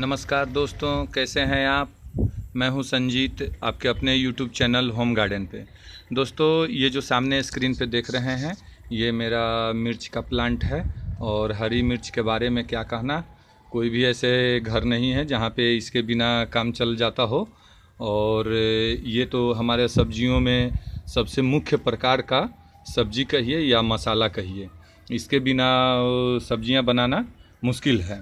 नमस्कार दोस्तों कैसे हैं आप मैं हूं संजीत आपके अपने YouTube चैनल होम गार्डन पे दोस्तों ये जो सामने स्क्रीन पे देख रहे हैं ये मेरा मिर्च का प्लांट है और हरी मिर्च के बारे में क्या कहना कोई भी ऐसे घर नहीं है जहाँ पे इसके बिना काम चल जाता हो और ये तो हमारे सब्जियों में सबसे मुख्य प्रकार का सब्जी कहिए या मसाला कहिए इसके बिना सब्जियाँ बनाना मुश्किल है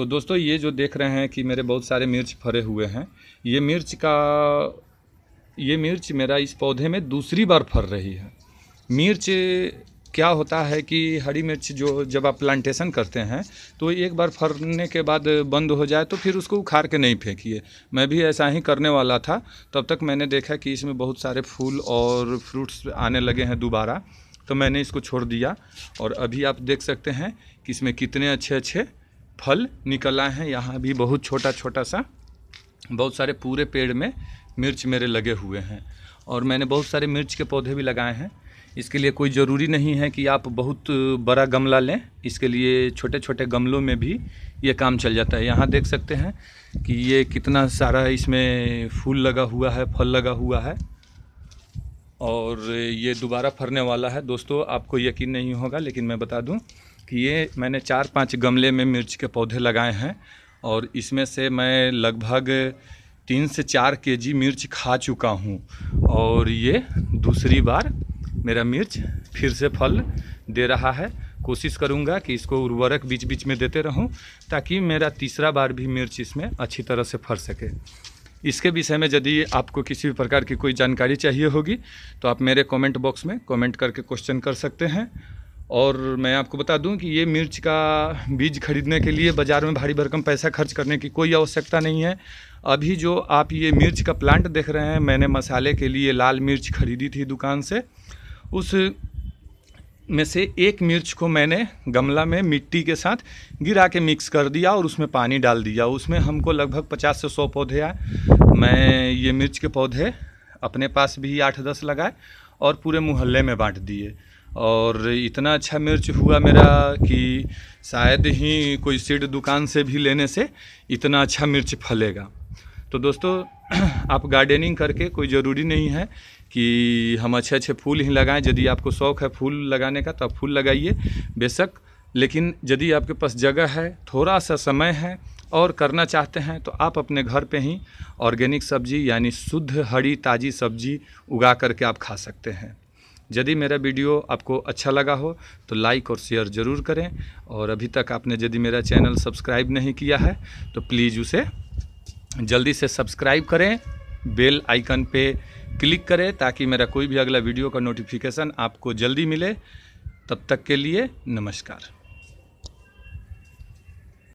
तो दोस्तों ये जो देख रहे हैं कि मेरे बहुत सारे मिर्च फरे हुए हैं ये मिर्च का ये मिर्च मेरा इस पौधे में दूसरी बार फर रही है मिर्च क्या होता है कि हरी मिर्च जो जब आप प्लांटेशन करते हैं तो एक बार फरने के बाद बंद हो जाए तो फिर उसको उखाड़ के नहीं फेंकिए मैं भी ऐसा ही करने वाला था तब तक मैंने देखा कि इसमें बहुत सारे फूल और फ्रूट्स आने लगे हैं दोबारा तो मैंने इसको छोड़ दिया और अभी आप देख सकते हैं कि इसमें कितने अच्छे अच्छे फल निकला है यहाँ भी बहुत छोटा छोटा सा बहुत सारे पूरे पेड़ में मिर्च मेरे लगे हुए हैं और मैंने बहुत सारे मिर्च के पौधे भी लगाए हैं इसके लिए कोई ज़रूरी नहीं है कि आप बहुत बड़ा गमला लें इसके लिए छोटे छोटे गमलों में भी ये काम चल जाता है यहाँ देख सकते हैं कि ये कितना सारा इसमें फूल लगा हुआ है फल लगा हुआ है और ये दोबारा फरने वाला है दोस्तों आपको यकीन नहीं होगा लेकिन मैं बता दूं कि ये मैंने चार पांच गमले में मिर्च के पौधे लगाए हैं और इसमें से मैं लगभग तीन से चार के जी मिर्च खा चुका हूँ और ये दूसरी बार मेरा मिर्च फिर से फल दे रहा है कोशिश करूँगा कि इसको उर्वरक बीच बीच में देते रहूँ ताकि मेरा तीसरा बार भी मिर्च इसमें अच्छी तरह से फल सके इसके विषय में यदि आपको किसी भी प्रकार की कोई जानकारी चाहिए होगी तो आप मेरे कमेंट बॉक्स में कमेंट करके क्वेश्चन कर सकते हैं और मैं आपको बता दूं कि ये मिर्च का बीज खरीदने के लिए बाज़ार में भारी भरकम पैसा खर्च करने की कोई आवश्यकता नहीं है अभी जो आप ये मिर्च का प्लांट देख रहे हैं मैंने मसाले के लिए लाल मिर्च खरीदी थी दुकान से उस में से एक मिर्च को मैंने गमला में मिट्टी के साथ गिरा के मिक्स कर दिया और उसमें पानी डाल दिया उसमें हमको लगभग पचास से सौ पौधे आए मैं ये मिर्च के पौधे अपने पास भी आठ दस लगाए और पूरे मोहल्ले में बांट दिए और इतना अच्छा मिर्च हुआ मेरा कि शायद ही कोई सीड दुकान से भी लेने से इतना अच्छा मिर्च फलेगा तो दोस्तों आप गार्डनिंग करके कोई ज़रूरी नहीं है कि हम अच्छे अच्छे फूल ही लगाएं यदि आपको शौक़ है फूल लगाने का तो आप फूल लगाइए बेशक लेकिन यदि आपके पास जगह है थोड़ा सा समय है और करना चाहते हैं तो आप अपने घर पे ही ऑर्गेनिक सब्जी यानी शुद्ध हरी ताज़ी सब्जी उगा करके आप खा सकते हैं यदि मेरा वीडियो आपको अच्छा लगा हो तो लाइक और शेयर ज़रूर करें और अभी तक आपने यदि मेरा चैनल सब्सक्राइब नहीं किया है तो प्लीज़ उसे जल्दी से सब्सक्राइब करें बेल आइकन पे क्लिक करें ताकि मेरा कोई भी अगला वीडियो का नोटिफिकेशन आपको जल्दी मिले तब तक के लिए नमस्कार